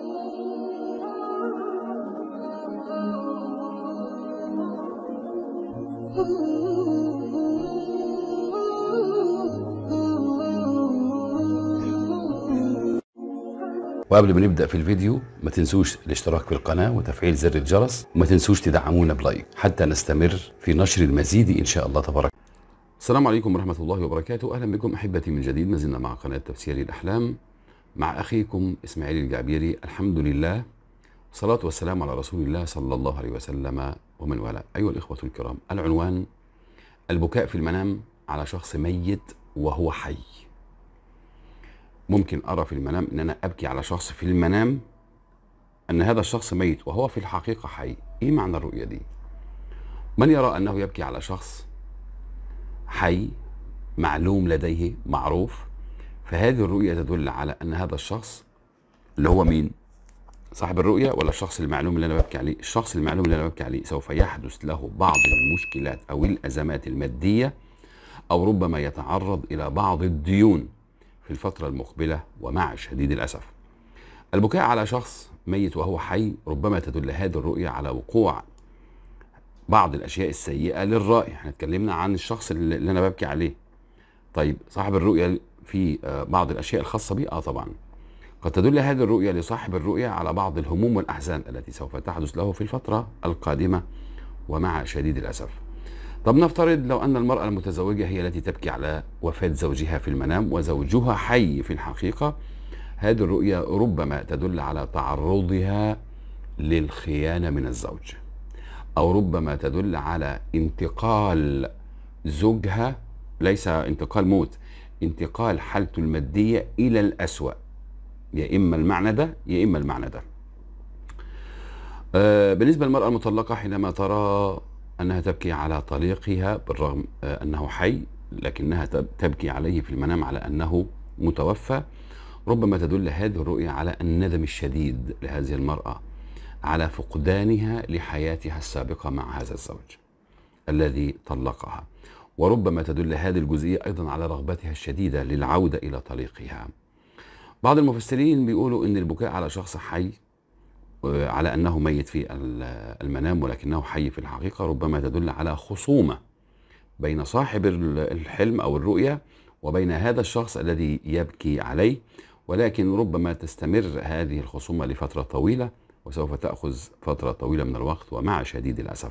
وقبل ما نبدا في الفيديو ما تنسوش الاشتراك في القناه وتفعيل زر الجرس وما تنسوش تدعمونا بلايك حتى نستمر في نشر المزيد ان شاء الله تبارك السلام عليكم ورحمه الله وبركاته اهلا بكم احبتي من جديد ما زلنا مع قناه تفسير الاحلام مع أخيكم إسماعيل الجعبيري الحمد لله صلاة والسلام على رسول الله صلى الله عليه وسلم ومن والاه أيها الإخوة الكرام العنوان البكاء في المنام على شخص ميت وهو حي ممكن أرى في المنام أن أنا أبكي على شخص في المنام أن هذا الشخص ميت وهو في الحقيقة حي إيه معنى الرؤية دي؟ من يرى أنه يبكي على شخص حي معلوم لديه معروف فهذه الرؤية تدل على أن هذا الشخص اللي هو مين؟ صاحب الرؤية ولا الشخص المعلوم اللي أنا ببكي عليه؟ الشخص المعلوم اللي أنا ببكي عليه سوف يحدث له بعض المشكلات أو الأزمات المادية أو ربما يتعرض إلى بعض الديون في الفترة المقبلة ومع شديد الأسف. البكاء على شخص ميت وهو حي ربما تدل هذه الرؤية على وقوع بعض الأشياء السيئة للرائي، احنا اتكلمنا عن الشخص اللي أنا ببكي عليه. طيب صاحب الرؤية في آه، بعض الأشياء الخاصة به؟ آه طبعا قد تدل هذه الرؤية لصاحب الرؤية على بعض الهموم والأحزان التي سوف تحدث له في الفترة القادمة ومع شديد الأسف طب نفترض لو أن المرأة المتزوجة هي التي تبكي على وفاة زوجها في المنام وزوجها حي في الحقيقة هذه الرؤية ربما تدل على تعرضها للخيانة من الزوج أو ربما تدل على انتقال زوجها ليس انتقال موت انتقال حالته المادية إلى الأسوأ يا إما المعنى ده يا إما المعنى ده آه، بالنسبة للمرأة المطلقة حينما ترى أنها تبكي على طليقها بالرغم آه، أنه حي لكنها تبكي عليه في المنام على أنه متوفى ربما تدل هذه الرؤية على الندم الشديد لهذه المرأة على فقدانها لحياتها السابقة مع هذا الزوج الذي طلقها وربما تدل هذه الجزئية أيضا على رغبتها الشديدة للعودة إلى طريقها بعض المفسرين بيقولوا أن البكاء على شخص حي آه، على أنه ميت في المنام ولكنه حي في الحقيقة ربما تدل على خصومة بين صاحب الحلم أو الرؤية وبين هذا الشخص الذي يبكي عليه ولكن ربما تستمر هذه الخصومة لفترة طويلة وسوف تأخذ فترة طويلة من الوقت ومع شديد الأسف